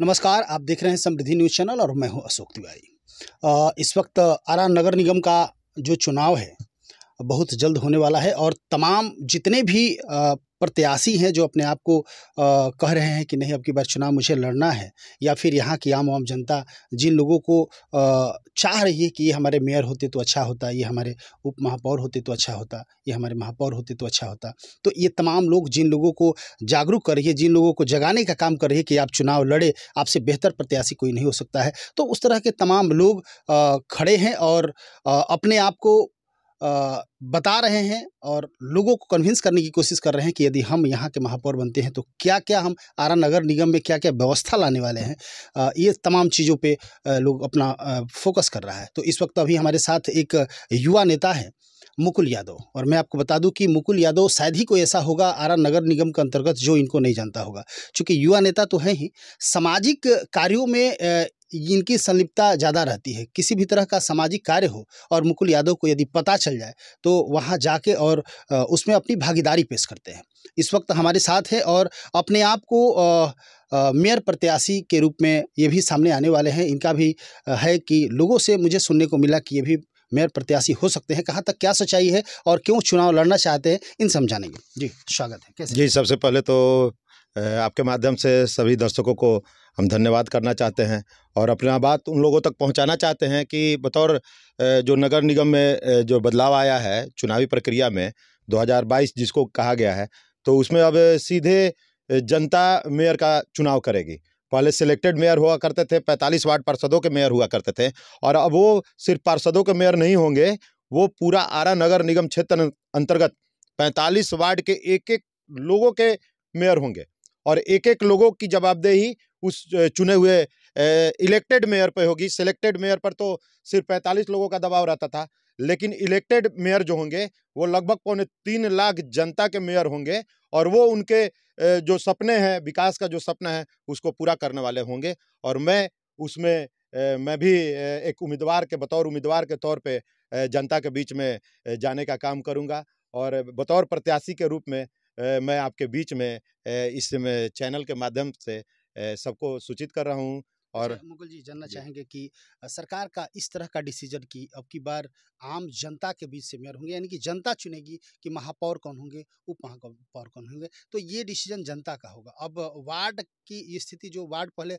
नमस्कार आप देख रहे हैं समृद्धि न्यूज़ चैनल और मैं हूं अशोक तिवारी इस वक्त आरा नगर निगम का जो चुनाव है बहुत जल्द होने वाला है और तमाम जितने भी प्रत्याशी हैं जो अपने आप को कह रहे हैं कि नहीं अब की बार चुनाव मुझे लड़ना है या फिर यहाँ की आम वाम जनता जिन लोगों को चाह रही है कि ये हमारे मेयर होते तो अच्छा होता ये हमारे उप महापौर होते तो अच्छा होता ये हमारे महापौर होते तो अच्छा होता तो ये तमाम लोग जिन लोगों को जागरूक कर रही है जिन लोगों को जगाने का काम कर रही है कि आप चुनाव लड़े आपसे बेहतर प्रत्याशी कोई नहीं हो सकता है तो उस तरह के तमाम लोग खड़े हैं और अपने आप को बता रहे हैं और लोगों को कन्विंस करने की कोशिश कर रहे हैं कि यदि हम यहाँ के महापौर बनते हैं तो क्या क्या हम आरा नगर निगम में क्या क्या व्यवस्था लाने वाले हैं ये तमाम चीज़ों पे लोग अपना फोकस कर रहा है तो इस वक्त अभी हमारे साथ एक युवा नेता है मुकुल यादव और मैं आपको बता दूं कि मुकुल यादव शायद ही कोई ऐसा होगा आरा नगर निगम के अंतर्गत जो इनको नहीं जानता होगा क्योंकि युवा नेता तो हैं ही सामाजिक कार्यों में इनकी संलिप्तता ज़्यादा रहती है किसी भी तरह का सामाजिक कार्य हो और मुकुल यादव को यदि पता चल जाए तो वहाँ जाके और उसमें अपनी भागीदारी पेश करते हैं इस वक्त हमारे साथ है और अपने आप को मेयर प्रत्याशी के रूप में ये भी सामने आने वाले हैं इनका भी है कि लोगों से मुझे सुनने को मिला कि ये भी मेयर प्रत्याशी हो सकते हैं कहाँ तक क्या सच्चाई है और क्यों चुनाव लड़ना चाहते हैं इन समझाने के जी स्वागत है कैसे जी सबसे पहले तो आपके माध्यम से सभी दर्शकों को हम धन्यवाद करना चाहते हैं और अपना बात उन लोगों तक पहुंचाना चाहते हैं कि बतौर जो नगर निगम में जो बदलाव आया है चुनावी प्रक्रिया में 2022 जिसको कहा गया है तो उसमें अब सीधे जनता मेयर का चुनाव करेगी पहले सिलेक्टेड मेयर हुआ करते थे 45 वार्ड पार्षदों के मेयर हुआ करते थे और अब वो सिर्फ पार्षदों के मेयर नहीं होंगे वो पूरा आरा नगर निगम क्षेत्र अं-, अंतर्गत पैंतालीस वार्ड के एक एक लोगों के मेयर होंगे और एक एक लोगों की जवाबदेही उस चुने हुए इलेक्टेड मेयर पर होगी सिलेक्टेड मेयर पर तो सिर्फ पैंतालीस लोगों का दबाव रहता था लेकिन इलेक्टेड मेयर जो होंगे वो लगभग पौने तीन लाख जनता के मेयर होंगे और वो उनके जो सपने हैं विकास का जो सपना है उसको पूरा करने वाले होंगे और मैं उसमें मैं भी एक उम्मीदवार के बतौर उम्मीदवार के तौर पे जनता के बीच में जाने का काम करूंगा और बतौर प्रत्याशी के रूप में मैं आपके बीच में इस चैनल के माध्यम से सबको सूचित कर रहा हूँ और मुगल जी जानना चाहेंगे कि सरकार का इस तरह का डिसीजन की अब की बार आम जनता के बीच से मेयर होंगे यानी कि जनता चुनेगी कि महापौर कौन होंगे उप महापौर कौन होंगे तो ये डिसीजन जनता का होगा अब वार्ड की स्थिति जो वार्ड पहले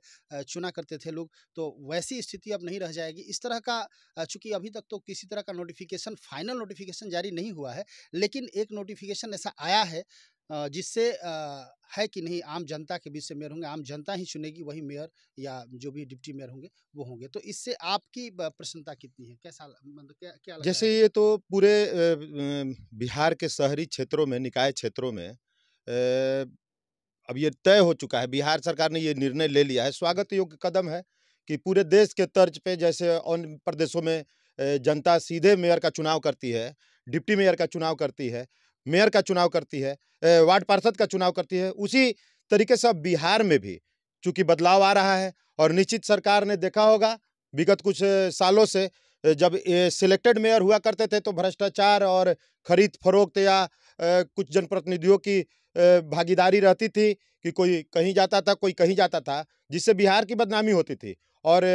चुना करते थे लोग तो वैसी स्थिति अब नहीं रह जाएगी इस तरह का चूंकि अभी तक तो किसी तरह का नोटिफिकेशन फाइनल नोटिफिकेशन जारी नहीं हुआ है लेकिन एक नोटिफिकेशन ऐसा आया है जिससे है कि नहीं आम जनता के बीच से मेयर होंगे आम जनता ही चुनेगी वही मेयर या जो भी डिप्टी मेयर होंगे वो होंगे तो इससे आपकी प्रसन्नता कितनी है कैसा मतलब क्या क्या जैसे ये तो पूरे बिहार के शहरी क्षेत्रों में निकाय क्षेत्रों में अब ये तय हो चुका है बिहार सरकार ने ये निर्णय ले लिया है स्वागत योग्य कदम है कि पूरे देश के तर्ज पे जैसे अन्य प्रदेशों में जनता सीधे मेयर का चुनाव करती है डिप्टी मेयर का चुनाव करती है मेयर का चुनाव करती है वार्ड पार्षद का चुनाव करती है उसी तरीके से अब बिहार में भी चूँकि बदलाव आ रहा है और निश्चित सरकार ने देखा होगा विगत कुछ सालों से जब सिलेक्टेड मेयर हुआ करते थे तो भ्रष्टाचार और खरीद फरोख्त या कुछ जनप्रतिनिधियों की भागीदारी रहती थी कि कोई कहीं जाता था कोई कहीं जाता था जिससे बिहार की बदनामी होती थी और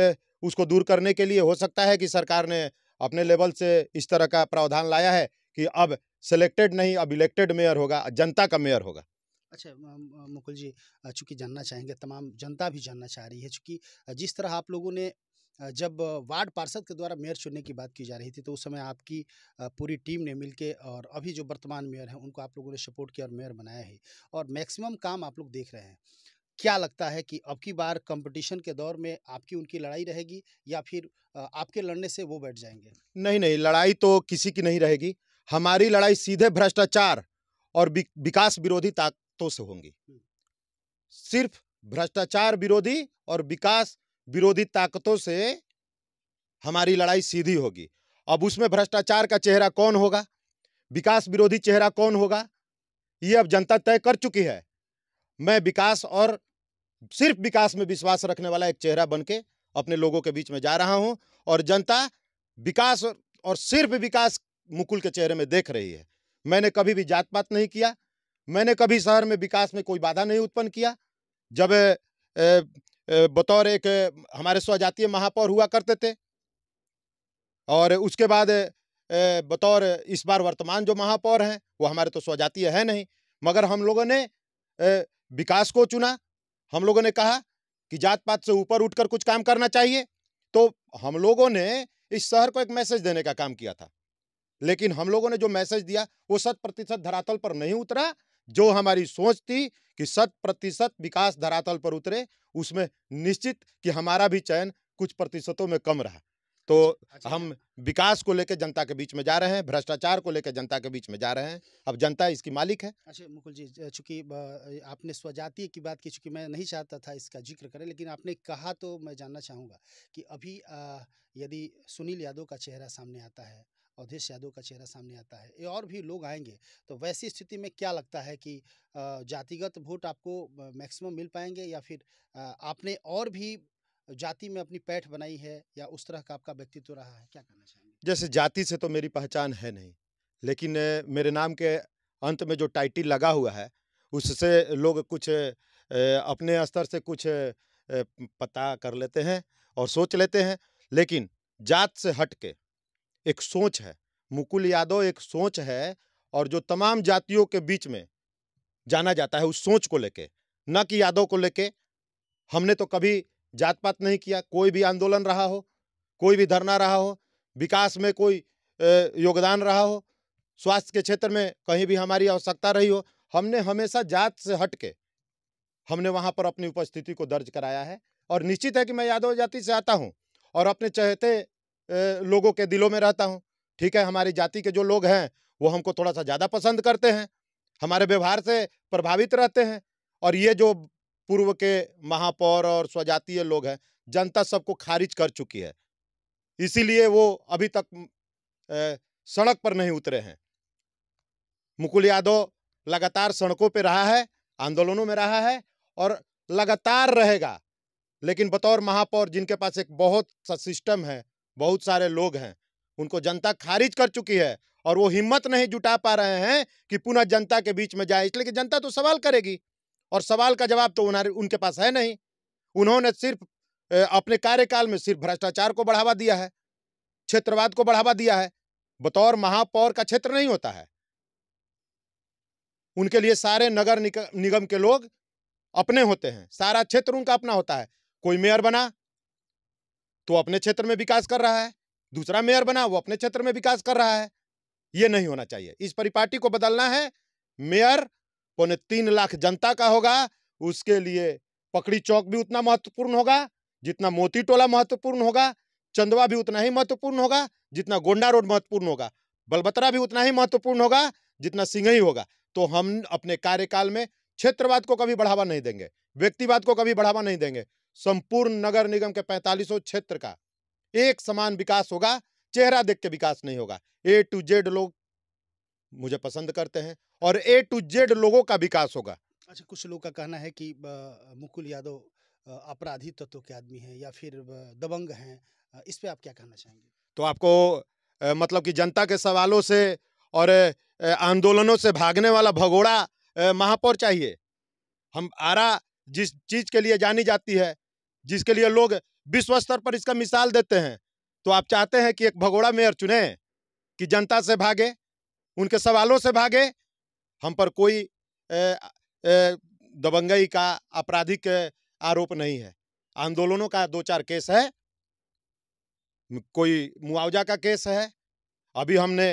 उसको दूर करने के लिए हो सकता है कि सरकार ने अपने लेवल से इस तरह का प्रावधान लाया है कि अब सिलेक्टेड नहीं अब इलेक्टेड मेयर होगा जनता का मेयर होगा अच्छा मुकुल जी चूँकि जानना चाहेंगे तमाम जनता भी जानना चाह रही है चूँकि जिस तरह आप लोगों ने जब वार्ड पार्षद के द्वारा मेयर चुनने की बात की जा रही थी तो उस समय आपकी पूरी टीम ने मिलकर और अभी जो वर्तमान मेयर हैं उनको आप लोगों ने सपोर्ट किया और मेयर बनाया है और मैक्सिमम काम आप लोग देख रहे हैं क्या लगता है कि अब की बार कंपटीशन के दौर में आपकी उनकी लड़ाई रहेगी या फिर आपके लड़ने से वो बैठ जाएंगे नहीं नहीं लड़ाई तो किसी की नहीं रहेगी हमारी लड़ाई सीधे भ्रष्टाचार और विकास विरोधी ताकतों से होंगी हम्म। सिर्फ भ्रष्टाचार विरोधी और विकास विरोधी ताकतों से हमारी लड़ाई सीधी होगी अब उसमें भ्रष्टाचार का चेहरा कौन होगा विकास विरोधी चेहरा कौन होगा ये अब जनता तय कर चुकी है मैं विकास और सिर्फ विकास में विश्वास रखने वाला एक चेहरा बन के अपने लोगों के बीच में जा रहा हूं और जनता विकास और सिर्फ विकास मुकुल के चेहरे में देख रही है मैंने कभी भी जात पात नहीं किया मैंने कभी शहर में विकास में कोई बाधा नहीं उत्पन्न किया जब ए, ए, बतौर एक हमारे स्वजातीय महापौर हुआ करते थे और उसके बाद ए, बतौर इस बार वर्तमान जो महापौर हैं वो हमारे तो स्वजातीय है नहीं मगर हम लोगों ने विकास को चुना हम लोगों ने कहा कि जात पात से ऊपर उठकर कुछ काम करना चाहिए तो हम लोगों ने इस शहर को एक मैसेज देने का काम किया था लेकिन हम लोगों ने जो मैसेज दिया वो शत प्रतिशत धरातल पर नहीं उतरा जो हमारी सोच थी कि शत प्रतिशत विकास धरातल पर उतरे उसमें निश्चित कि हमारा भी चयन कुछ प्रतिशतों में कम रहा तो अच्छा, अच्छा, अच्छा। हम विकास को लेकर जनता के बीच में जा रहे हैं भ्रष्टाचार को लेकर जनता के बीच में जा रहे हैं अब जनता इसकी मालिक है अच्छा मुकुल जी चूंकि आपने स्वजातीय की बात की चूंकि मैं नहीं चाहता था इसका जिक्र करें लेकिन आपने कहा तो मैं जानना चाहूँगा कि अभी यदि सुनील यादव का चेहरा सामने आता है अवधेश यादव का चेहरा सामने आता है ये और भी लोग आएंगे तो वैसी स्थिति में क्या लगता है कि जातिगत वोट आपको मैक्सिमम मिल पाएंगे या फिर आपने और भी जाति में अपनी पैठ बनाई है या उस तरह का आपका व्यक्तित्व रहा है क्या करना चाहेंगे जैसे जाति से तो मेरी पहचान है नहीं लेकिन मेरे नाम के अंत में जो टाइटल लगा हुआ है उससे लोग कुछ अपने स्तर से कुछ पता कर लेते हैं और सोच लेते हैं लेकिन जात से हट के एक सोच है मुकुल यादव एक सोच है और जो तमाम जातियों के बीच में जाना जाता है उस सोच को लेके न कि यादव को लेके हमने तो कभी जात पात नहीं किया कोई भी आंदोलन रहा हो कोई भी धरना रहा हो विकास में कोई योगदान रहा हो स्वास्थ्य के क्षेत्र में कहीं भी हमारी आवश्यकता रही हो हमने हमेशा जात से हट के हमने वहाँ पर अपनी उपस्थिति को दर्ज कराया है और निश्चित है कि मैं यादव जाति से आता हूँ और अपने चहेते लोगों के दिलों में रहता हूँ ठीक है हमारी जाति के जो लोग हैं वो हमको थोड़ा सा ज़्यादा पसंद करते हैं हमारे व्यवहार से प्रभावित रहते हैं और ये जो पूर्व के महापौर और स्वजातीय लोग हैं जनता सबको खारिज कर चुकी है इसीलिए वो अभी तक ए, सड़क पर नहीं उतरे हैं मुकुल यादव लगातार सड़कों पर रहा है आंदोलनों में रहा है और लगातार रहेगा लेकिन बतौर महापौर जिनके पास एक बहुत सा सिस्टम है बहुत सारे लोग हैं उनको जनता खारिज कर चुकी है और वो हिम्मत नहीं जुटा पा रहे हैं कि पुनः जनता के बीच में जाए इसलिए कि जनता तो सवाल करेगी और सवाल का जवाब तो उनके पास है नहीं उन्होंने सिर्फ अपने कार्यकाल में सिर्फ भ्रष्टाचार को बढ़ावा दिया है क्षेत्रवाद को बढ़ावा दिया है बतौर महापौर का क्षेत्र नहीं होता है उनके लिए सारे नगर निगम के लोग अपने होते हैं सारा क्षेत्र उनका अपना होता है कोई मेयर बना तो अपने क्षेत्र में विकास कर रहा है दूसरा मेयर बना वो अपने क्षेत्र में विकास कर रहा है ये नहीं होना चाहिए इस परिपाटी को बदलना है मेयर पौने तीन लाख जनता का होगा उसके लिए पकड़ी चौक भी उतना महत्वपूर्ण होगा जितना मोती टोला महत्वपूर्ण होगा चंदवा भी उतना ही महत्वपूर्ण होगा जितना गोंडा रोड महत्वपूर्ण होगा बलबतरा भी उतना ही महत्वपूर्ण होगा जितना सिंघई होगा तो हम अपने कार्यकाल में क्षेत्रवाद को कभी बढ़ावा नहीं देंगे व्यक्तिवाद को कभी बढ़ावा नहीं देंगे संपूर्ण नगर निगम के पैंतालीसों क्षेत्र का एक समान विकास होगा चेहरा देख के विकास नहीं होगा ए टू जेड लोग मुझे पसंद करते हैं और ए टू जेड लोगों का विकास होगा अच्छा कुछ लोगों का कहना है कि मुकुल यादव अपराधी तत्व के आदमी हैं या फिर दबंग हैं इस पे आप क्या कहना चाहेंगे तो आपको मतलब कि जनता के सवालों से और आंदोलनों से भागने वाला भगोड़ा महापौर चाहिए हम आरा जिस चीज के लिए जानी जाती है जिसके लिए लोग विश्व स्तर पर इसका मिसाल देते हैं तो आप चाहते हैं कि एक भगोड़ा मेयर चुने कि जनता से भागे उनके सवालों से भागे हम पर कोई ए, ए, दबंगई का आपराधिक आरोप नहीं है आंदोलनों का दो चार केस है कोई मुआवजा का केस है अभी हमने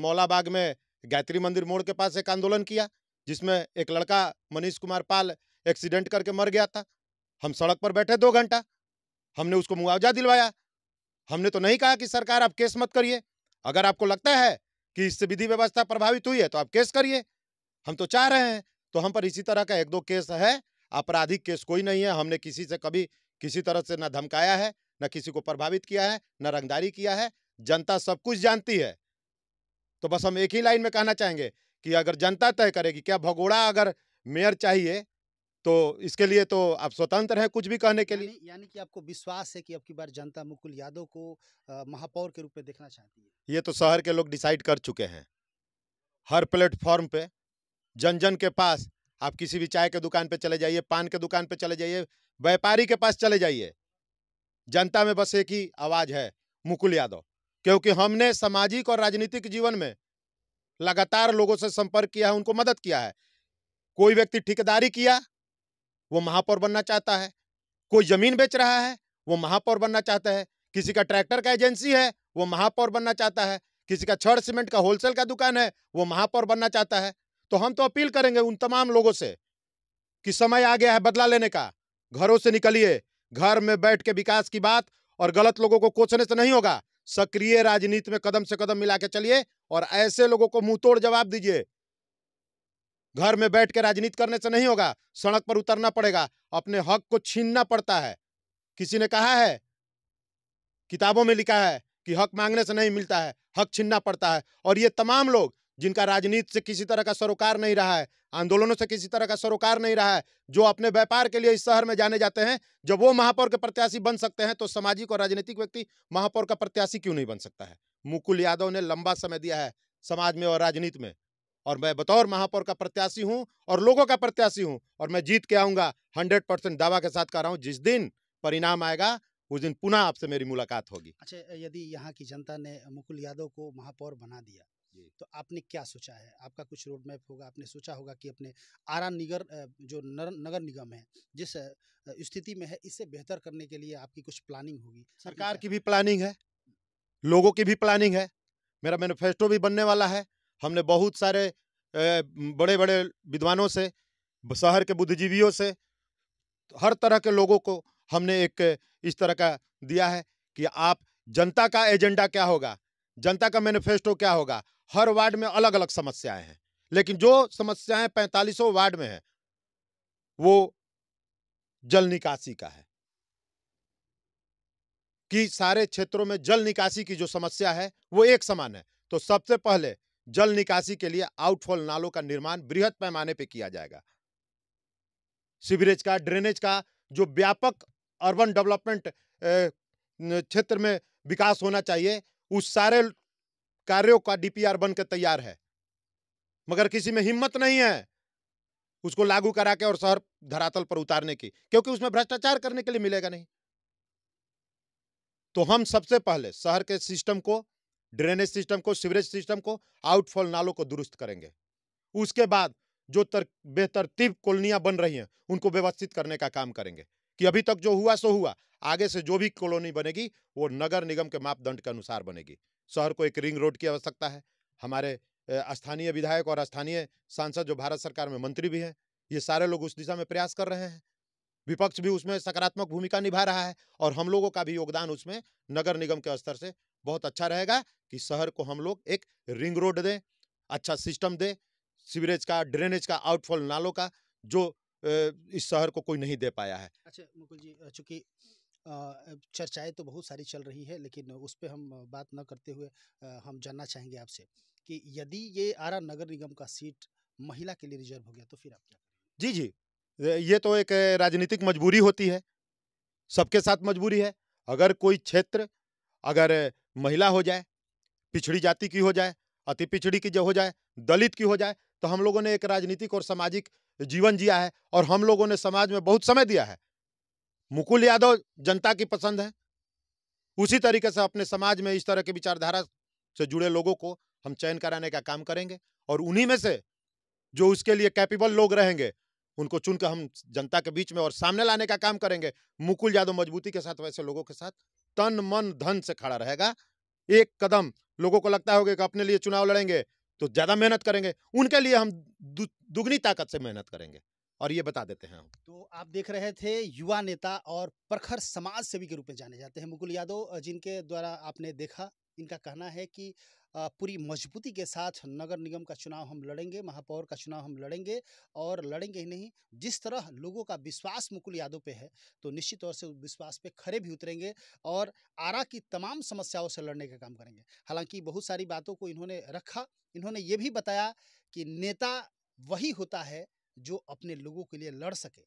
मौलाबाग में गायत्री मंदिर मोड़ के पास एक आंदोलन किया जिसमें एक लड़का मनीष कुमार पाल एक्सीडेंट करके मर गया था हम सड़क पर बैठे दो घंटा हमने उसको मुआवजा दिलवाया हमने तो नहीं कहा कि सरकार आप केस मत करिए अगर आपको लगता है कि इससे विधि व्यवस्था प्रभावित हुई है तो आप केस करिए हम तो चाह रहे हैं तो हम पर इसी तरह का एक दो केस है आपराधिक केस कोई नहीं है हमने किसी से कभी किसी तरह से ना धमकाया है ना किसी को प्रभावित किया है ना रंगदारी किया है जनता सब कुछ जानती है तो बस हम एक ही लाइन में कहना चाहेंगे कि अगर जनता तय करेगी क्या भगोड़ा अगर मेयर चाहिए तो इसके लिए तो आप स्वतंत्र हैं कुछ भी कहने के लिए यानी कि आपको विश्वास है कि अब की बार जनता मुकुल यादव को महापौर के रूप में देखना चाहती है ये तो शहर के लोग डिसाइड कर चुके हैं हर प्लेटफॉर्म पे जन जन के पास आप किसी भी चाय के दुकान पे चले जाइए पान के दुकान पे चले जाइए व्यापारी के पास चले जाइए जनता में बस एक ही आवाज़ है मुकुल यादव क्योंकि हमने सामाजिक और राजनीतिक जीवन में लगातार लोगों से संपर्क किया है उनको मदद किया है कोई व्यक्ति ठेकेदारी किया वो महापौर बनना चाहता है कोई जमीन बेच रहा है वो महापौर बनना चाहता है किसी का ट्रैक्टर का एजेंसी है वो महापौर बनना चाहता है किसी का छड़ सीमेंट का होलसेल का दुकान है वो महापौर बनना चाहता है तो हम तो अपील करेंगे उन तमाम लोगों से कि समय आ गया है बदला लेने का घरों से निकलिए घर में बैठ के विकास की बात और गलत लोगों को कोचने से नहीं होगा सक्रिय राजनीति में कदम से कदम मिला के चलिए और ऐसे लोगों को मुंह तोड़ जवाब दीजिए घर में बैठ के राजनीति करने से नहीं होगा सड़क पर उतरना पड़ेगा अपने हक को छीनना पड़ता है किसी ने कहा है किताबों में लिखा है कि हक मांगने से नहीं मिलता है हक छीनना पड़ता है और ये तमाम लोग जिनका राजनीति से किसी तरह का सरोकार नहीं रहा है आंदोलनों से किसी तरह का सरोकार नहीं रहा है जो अपने व्यापार के लिए इस शहर में जाने जाते हैं जब वो महापौर के प्रत्याशी बन सकते हैं तो सामाजिक और राजनीतिक व्यक्ति महापौर का प्रत्याशी क्यों नहीं बन सकता है मुकुल यादव ने लंबा समय दिया है समाज में और राजनीति में और मैं बतौर महापौर का प्रत्याशी हूं और लोगों का प्रत्याशी हूं और मैं जीत के आऊंगा हंड्रेड परसेंट दावा के साथ कर रहा हूं जिस दिन परिणाम आएगा उस दिन पुनः आपसे मेरी मुलाकात होगी अच्छा यदि यहाँ की जनता ने मुकुल यादव को महापौर बना दिया तो आपने क्या सोचा है आपका कुछ रोड मैप होगा आपने सोचा होगा कि अपने आरा निगर जो नर, नगर निगम है जिस स्थिति में है इसे बेहतर करने के लिए आपकी कुछ प्लानिंग होगी सरकार की भी प्लानिंग है लोगों की भी प्लानिंग है मेरा मैनिफेस्टो भी बनने वाला है हमने बहुत सारे बड़े बड़े विद्वानों से शहर के बुद्धिजीवियों से हर तरह के लोगों को हमने एक इस तरह का दिया है कि आप जनता का एजेंडा क्या होगा जनता का मैनिफेस्टो क्या होगा हर वार्ड में अलग अलग समस्याएं हैं लेकिन जो समस्याएं पैंतालीसों वार्ड में है वो जल निकासी का है कि सारे क्षेत्रों में जल निकासी की जो समस्या है वो एक समान है तो सबसे पहले जल निकासी के लिए आउटफॉल नालों का निर्माण बृहद पैमाने पर किया जाएगा सीवरेज का ड्रेनेज का जो व्यापक अर्बन डेवलपमेंट क्षेत्र में विकास होना चाहिए उस सारे कार्यों का डीपीआर बनकर तैयार है मगर किसी में हिम्मत नहीं है उसको लागू करा के और शहर धरातल पर उतारने की क्योंकि उसमें भ्रष्टाचार करने के लिए मिलेगा नहीं तो हम सबसे पहले शहर के सिस्टम को ड्रेनेज सिस्टम को सीवरेज सिस्टम को आउटफॉल नालों को दुरुस्त करेंगे उसके बाद जो तर, बेतरतीब कॉलोनियाँ बन रही हैं उनको व्यवस्थित करने का काम करेंगे कि अभी तक जो हुआ सो हुआ आगे से जो भी कॉलोनी बनेगी वो नगर निगम के मापदंड के अनुसार बनेगी शहर को एक रिंग रोड की आवश्यकता है हमारे स्थानीय विधायक और स्थानीय सांसद जो भारत सरकार में मंत्री भी हैं ये सारे लोग उस दिशा में प्रयास कर रहे हैं विपक्ष भी उसमें सकारात्मक भूमिका निभा रहा है और हम लोगों का भी योगदान उसमें नगर निगम के स्तर से बहुत अच्छा रहेगा कि शहर को हम लोग एक रिंग रोड दें अच्छा सिस्टम दें सीवरेज का ड्रेनेज का आउटफॉल नालों का जो इस शहर को कोई नहीं दे पाया है अच्छा मुकुल जी चूँकि चर्चाएं तो बहुत सारी चल रही है लेकिन उस पर हम बात न करते हुए हम जानना चाहेंगे आपसे कि यदि ये आरा नगर निगम का सीट महिला के लिए रिजर्व हो गया तो फिर आप क्या जी जी ये तो एक राजनीतिक मजबूरी होती है सबके साथ मजबूरी है अगर कोई क्षेत्र अगर महिला हो जाए पिछड़ी जाति की हो जाए अति पिछड़ी की जो हो जाए दलित की हो जाए तो हम लोगों ने एक राजनीतिक और सामाजिक जीवन जिया है और हम लोगों ने समाज में बहुत समय दिया है मुकुल यादव जनता की पसंद है उसी तरीके से अपने समाज में इस तरह की विचारधारा से जुड़े लोगों को हम चयन कराने का काम करेंगे और उन्हीं में से जो उसके लिए कैपेबल लोग रहेंगे उनको चुनकर हम जनता के बीच में और सामने लाने का काम करेंगे मुकुल यादव मजबूती के साथ वैसे लोगों के साथ तन मन धन से खड़ा रहेगा एक कदम लोगों को लगता होगा कि अपने लिए चुनाव लड़ेंगे तो ज्यादा मेहनत करेंगे उनके लिए हम दुगनी ताकत से मेहनत करेंगे और ये बता देते हैं तो आप देख रहे थे युवा नेता और प्रखर समाज सेवी के रूप में जाने जाते हैं मुकुल यादव जिनके द्वारा आपने देखा इनका कहना है कि पूरी मजबूती के साथ नगर निगम का चुनाव हम लड़ेंगे महापौर का चुनाव हम लड़ेंगे और लड़ेंगे ही नहीं जिस तरह लोगों का विश्वास मुकुल यादव पे है तो निश्चित तौर से उस विश्वास पे खड़े भी उतरेंगे और आरा की तमाम समस्याओं से लड़ने का काम करेंगे हालांकि बहुत सारी बातों को इन्होंने रखा इन्होंने ये भी बताया कि नेता वही होता है जो अपने लोगों के लिए लड़ सके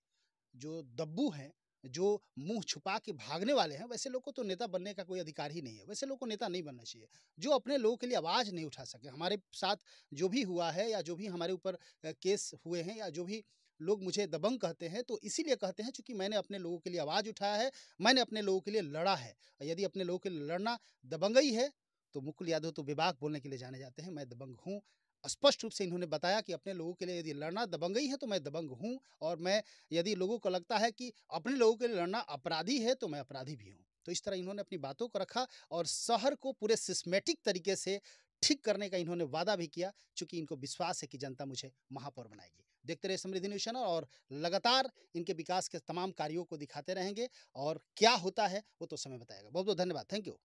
जो दब्बू हैं जो मुंह छुपा के भागने वाले हैं वैसे लोग को तो नेता बनने का कोई अधिकार ही नहीं है वैसे लोग को नेता नहीं बनना चाहिए जो अपने लोगों के लिए आवाज़ नहीं उठा सके हमारे साथ जो भी हुआ है या जो भी हमारे ऊपर केस हुए हैं या जो भी लोग मुझे दबंग कहते हैं तो इसीलिए कहते हैं चूँकि मैंने अपने लोगों के लिए आवाज़ उठाया है मैंने अपने लोगों के लिए लड़ा है यदि अपने लोगों के लिए लड़ना दबंगई है तो मुकुल यादव तो विभाग बोलने के लिए जाने जाते हैं मैं दबंग हूँ स्पष्ट रूप से इन्होंने बताया कि अपने लोगों के लिए यदि लड़ना दबंगई है तो मैं दबंग हूँ और मैं यदि लोगों को लगता है कि अपने लोगों के लिए लड़ना अपराधी है तो मैं अपराधी भी हूँ तो इस तरह इन्होंने अपनी बातों को रखा और शहर को पूरे सिस्मेटिक तरीके से ठीक करने का इन्होंने वादा भी किया चूंकि इनको विश्वास है कि जनता मुझे महापौर बनाएगी देखते रहे समृद्धि न्यूज चैनल और लगातार इनके विकास के तमाम कार्यों को दिखाते रहेंगे और क्या होता है वो तो समय बताएगा बहुत बहुत धन्यवाद थैंक यू